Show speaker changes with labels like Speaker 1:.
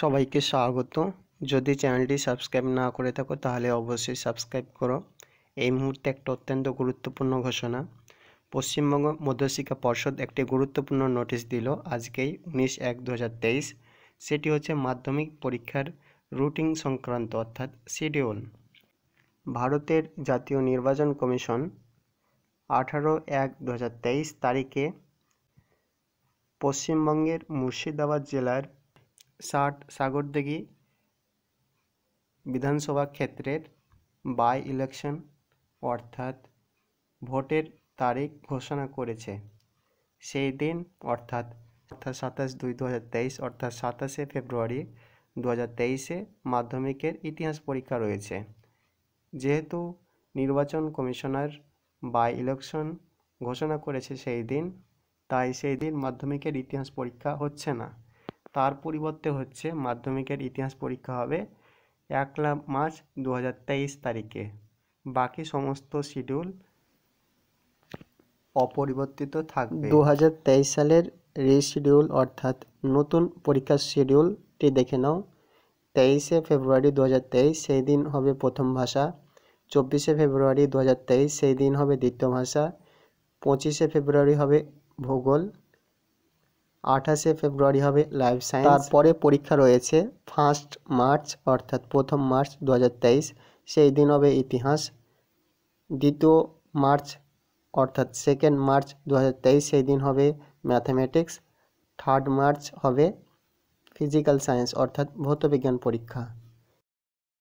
Speaker 1: সবাইকে স্বাগত যদি চ্যানেলটি সাবস্ক্রাইব না করে থাকো তাহলে অবশ্যই সাবস্ক্রাইব করো এই মুহূর্তে একটা অত্যন্ত গুরুত্বপূর্ণ ঘোষণা পশ্চিমবঙ্গ মধ্যশিক্ষা পর্ষদ একটি গুরুত্বপূর্ণ নোটিশ দিল আজকেই উনিশ এক দু সেটি হচ্ছে মাধ্যমিক পরীক্ষার রুটিন সংক্রান্ত অর্থাৎ শিডিউল ভারতের জাতীয় নির্বাচন কমিশন আঠারো এক দু তারিখে পশ্চিমবঙ্গের মুর্শিদাবাদ জেলার ষাট সাগরদিঘি বিধানসভা ক্ষেত্রের বাই ইলেকশন অর্থাৎ ভোটের তারিখ ঘোষণা করেছে সেই দিন অর্থাৎ অর্থাৎ সাতাশ দুই দু হাজার তেইশ অর্থাৎ সাতাশে ফেব্রুয়ারি দু হাজার তেইশে মাধ্যমিকের ইতিহাস পরীক্ষা রয়েছে যেহেতু নির্বাচন কমিশনার বাই ইলেকশন ঘোষণা করেছে সেই দিন তাই সেই দিন মাধ্যমিকের ইতিহাস পরীক্ষা হচ্ছে না তার পরিবর্তে হচ্ছে মাধ্যমিকের ইতিহাস পরীক্ষা হবে একলা মার্চ দু তারিখে বাকি সমস্ত শিডিউল অপরিবর্তিত থাকবে দু সালের রিশিডিউল অর্থাৎ নতুন পরীক্ষার শিডিউলটি দেখে নাও তেইশে ফেব্রুয়ারি দু সেই দিন হবে প্রথম ভাষা চব্বিশে ফেব্রুয়ারি দু সেই দিন হবে দ্বিতীয় ভাষা পঁচিশে ফেব্রুয়ারি হবে ভূগোল আঠাশে ফেব্রুয়ারি হবে লাইফ সায়েন্স তারপরে পরীক্ষা রয়েছে ফার্স্ট মার্চ অর্থাৎ প্রথম মার্চ দু সেই দিন হবে ইতিহাস দ্বিতীয় মার্চ অর্থাৎ সেকেন্ড মার্চ দু সেই দিন হবে ম্যাথামেটিক্স থার্ড মার্চ হবে ফিজিক্যাল সায়েন্স অর্থাৎ ভৌতবিজ্ঞান পরীক্ষা